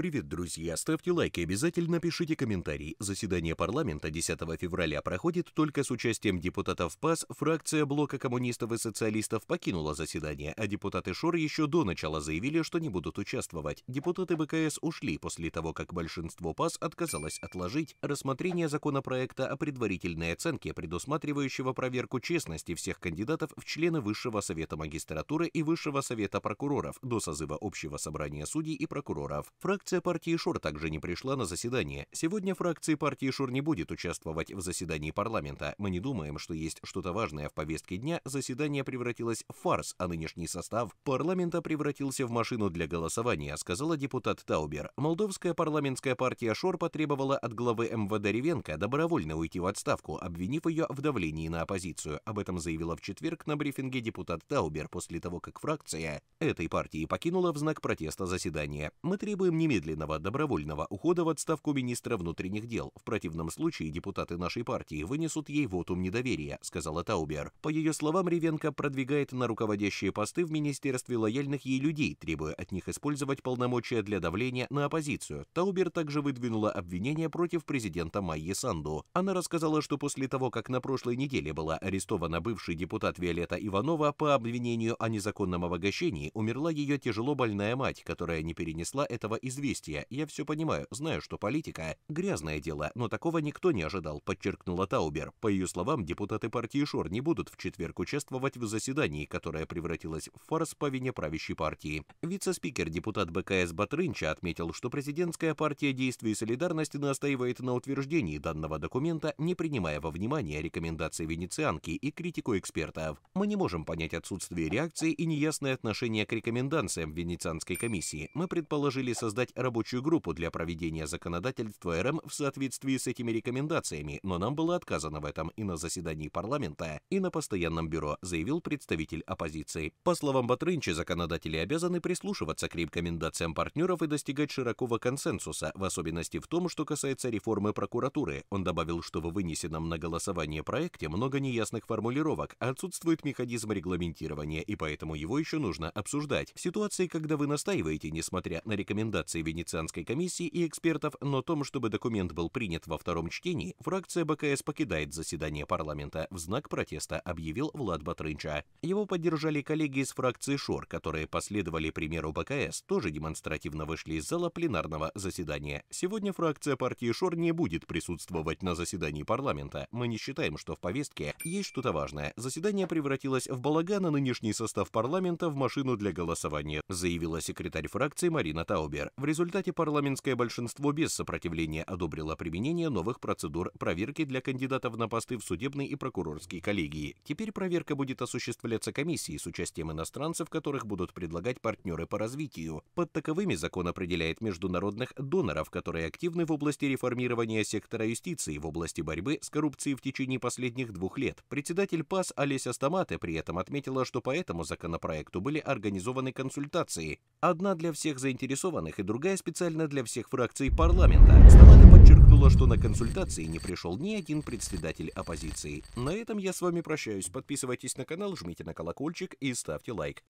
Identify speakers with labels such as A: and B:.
A: Привет, друзья! Ставьте лайки, обязательно пишите комментарий. Заседание парламента 10 февраля проходит только с участием депутатов ПАС. Фракция блока коммунистов и социалистов покинула заседание, а депутаты ШОР еще до начала заявили, что не будут участвовать. Депутаты БКС ушли после того, как большинство ПАС отказалось отложить рассмотрение законопроекта о предварительной оценке, предусматривающего проверку честности всех кандидатов в члены Высшего совета магистратуры и Высшего совета прокуроров до созыва общего собрания судей и прокуроров. Фракция Фракция партии ШУР также не пришла на заседание. Сегодня фракции партии ШУР не будет участвовать в заседании парламента. Мы не думаем, что есть что-то важное в повестке дня. Заседание превратилось в фарс, а нынешний состав парламента превратился в машину для голосования, сказала депутат Таубер. Молдовская парламентская партия ШОР потребовала от главы МВД Ревенко добровольно уйти в отставку, обвинив ее в давлении на оппозицию. Об этом заявила в четверг на брифинге депутат Таубер после того, как фракция этой партии покинула в знак протеста заседание. Мы требуем немедленно немедленного добровольного ухода в отставку министра внутренних дел. В противном случае депутаты нашей партии вынесут ей вотум недоверия, сказала Таубер. По ее словам, Ревенко продвигает на руководящие посты в министерстве лояльных ей людей, требуя от них использовать полномочия для давления на оппозицию. Таубер также выдвинула обвинения против президента Майи Санду. Она рассказала, что после того, как на прошлой неделе была арестована бывший депутат Виолетта Иванова по обвинению о незаконном обогащении, умерла ее тяжело больная мать, которая не перенесла этого известия известия. Я все понимаю, знаю, что политика — грязное дело, но такого никто не ожидал», — подчеркнула Таубер. По ее словам, депутаты партии Шор не будут в четверг участвовать в заседании, которое превратилось в фарс по вине правящей партии. Вице-спикер, депутат БКС Батрынча, отметил, что президентская партия действий и солидарности настаивает на утверждении данного документа, не принимая во внимание рекомендации венецианки и критику экспертов. «Мы не можем понять отсутствие реакции и неясное отношение к рекомендациям Венецианской комиссии. Мы предположили создать создать рабочую группу для проведения законодательства РМ в соответствии с этими рекомендациями, но нам было отказано в этом и на заседании парламента, и на постоянном бюро, заявил представитель оппозиции. По словам Батрынчи, законодатели обязаны прислушиваться к рекомендациям партнеров и достигать широкого консенсуса, в особенности в том, что касается реформы прокуратуры. Он добавил, что в вынесенном на голосование проекте много неясных формулировок, отсутствует механизм регламентирования, и поэтому его еще нужно обсуждать. В ситуации, когда вы настаиваете, несмотря на рекомендации позиции Венецианской комиссии и экспертов, но о том, чтобы документ был принят во втором чтении, фракция БКС покидает заседание парламента в знак протеста, объявил Влад Батрынча. Его поддержали коллеги из фракции ШОР, которые последовали примеру БКС, тоже демонстративно вышли из зала пленарного заседания. Сегодня фракция партии ШОР не будет присутствовать на заседании парламента. Мы не считаем, что в повестке есть что-то важное. Заседание превратилось в балаган, а нынешний состав парламента в машину для голосования, заявила секретарь фракции Марина Таубер. В результате парламентское большинство без сопротивления одобрило применение новых процедур проверки для кандидатов на посты в судебной и прокурорские коллегии. Теперь проверка будет осуществляться комиссией с участием иностранцев, которых будут предлагать партнеры по развитию. Под таковыми закон определяет международных доноров, которые активны в области реформирования сектора юстиции в области борьбы с коррупцией в течение последних двух лет. Председатель ПАС Олеся Стамате при этом отметила, что по этому законопроекту были организованы консультации. Одна для всех заинтересованных и другая Сургая специально для всех фракций парламента. Ставада подчеркнула, что на консультации не пришел ни один председатель оппозиции. На этом я с вами прощаюсь. Подписывайтесь на канал, жмите на колокольчик и ставьте лайк.